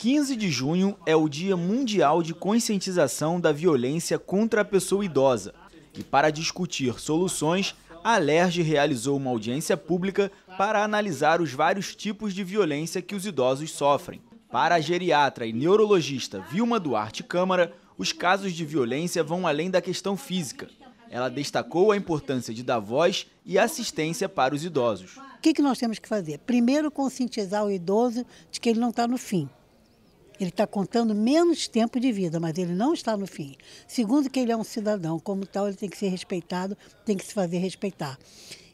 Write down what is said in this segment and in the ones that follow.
15 de junho é o Dia Mundial de Conscientização da Violência contra a Pessoa Idosa. E para discutir soluções, a Alerj realizou uma audiência pública para analisar os vários tipos de violência que os idosos sofrem. Para a geriatra e neurologista Vilma Duarte Câmara, os casos de violência vão além da questão física. Ela destacou a importância de dar voz e assistência para os idosos. O que nós temos que fazer? Primeiro, conscientizar o idoso de que ele não está no fim ele está contando menos tempo de vida, mas ele não está no fim. Segundo, que ele é um cidadão, como tal, ele tem que ser respeitado, tem que se fazer respeitar.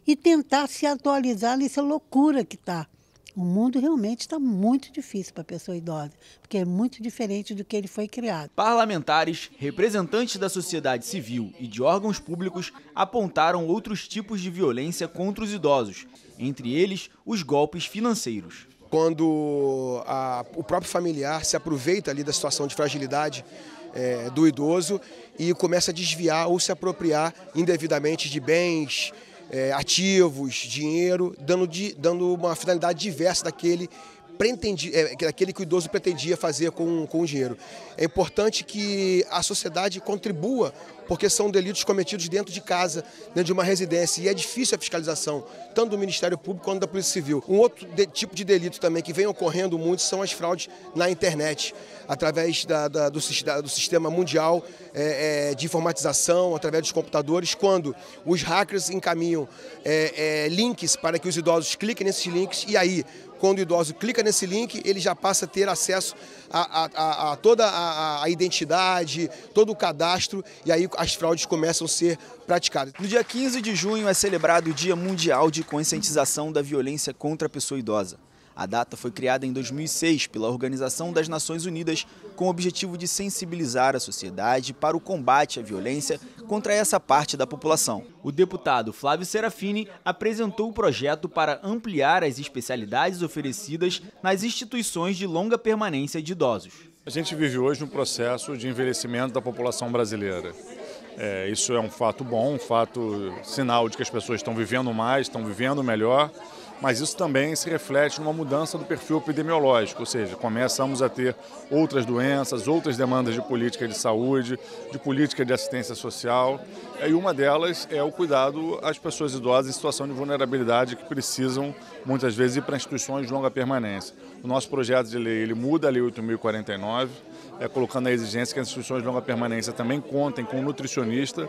E tentar se atualizar nessa loucura que está. O mundo realmente está muito difícil para a pessoa idosa, porque é muito diferente do que ele foi criado. Parlamentares, representantes da sociedade civil e de órgãos públicos apontaram outros tipos de violência contra os idosos, entre eles os golpes financeiros quando a, o próprio familiar se aproveita ali da situação de fragilidade é, do idoso e começa a desviar ou se apropriar indevidamente de bens, é, ativos, dinheiro, dando, de, dando uma finalidade diversa daquele pretendia, é, aquele que o idoso pretendia fazer com, com o dinheiro. É importante que a sociedade contribua, porque são delitos cometidos dentro de casa, dentro de uma residência, e é difícil a fiscalização, tanto do Ministério Público quanto da Polícia Civil. Um outro de, tipo de delito também que vem ocorrendo muito são as fraudes na internet, através da, da, do, da, do, sistema mundial é, é, de informatização, através dos computadores, quando os hackers encaminham é, é, links para que os idosos cliquem nesses links e aí quando o idoso clica nesse link, ele já passa a ter acesso a, a, a toda a, a, identidade, todo o cadastro, e aí as fraudes começam a ser praticadas. No dia 15 de junho é celebrado o Dia Mundial de Conscientização da Violência contra a Pessoa Idosa. A data foi criada em 2006 pela Organização das Nações Unidas com o objetivo de sensibilizar a sociedade para o combate à violência contra essa parte da população. O deputado Flávio Serafini apresentou o projeto para ampliar as especialidades oferecidas nas instituições de longa permanência de idosos. A gente vive hoje um processo de envelhecimento da população brasileira. É, isso é um fato bom, um fato sinal de que as pessoas estão vivendo mais, estão vivendo melhor mas isso também se reflete numa mudança do perfil epidemiológico, ou seja, começamos a ter outras doenças, outras demandas de política de saúde, de política de assistência social, e uma delas é o cuidado às pessoas idosas em situação de vulnerabilidade que precisam muitas vezes ir para instituições de longa permanência. O nosso projeto de lei ele muda a lei 8049, é, colocando a exigência que as instituições de longa permanência também contem com um nutricionista,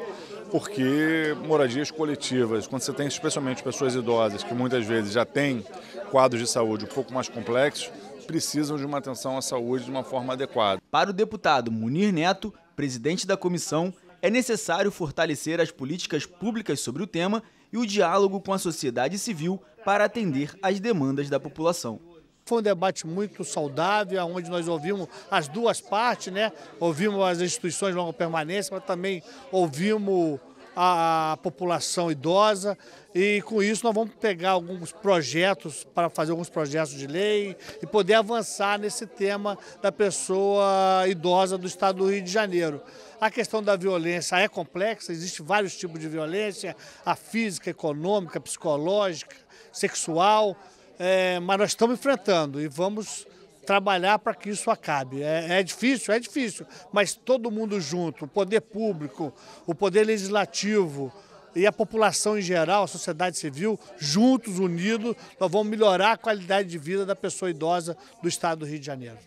porque moradias coletivas, quando você tem especialmente pessoas idosas que muitas vezes já têm quadros de saúde um pouco mais complexos, precisam de uma atenção à saúde de uma forma adequada. Para o deputado Munir Neto, presidente da comissão, é necessário fortalecer as políticas públicas sobre o tema e o diálogo com a sociedade civil para atender às demandas da população. Foi um debate muito saudável, onde nós ouvimos as duas partes, né? Ouvimos as instituições de longa permanência, mas também ouvimos a população idosa e com isso nós vamos pegar alguns projetos para fazer alguns projetos de lei e poder avançar nesse tema da pessoa idosa do estado do Rio de Janeiro. A questão da violência é complexa, existe vários tipos de violência, a física, econômica, psicológica, sexual, é, mas nós estamos enfrentando e vamos trabalhar para que isso acabe. É, é, difícil, é difícil, mas todo mundo junto, o poder público, o poder legislativo e a população em geral, a sociedade civil, juntos, unidos, nós vamos melhorar a qualidade de vida da pessoa idosa do estado do Rio de Janeiro.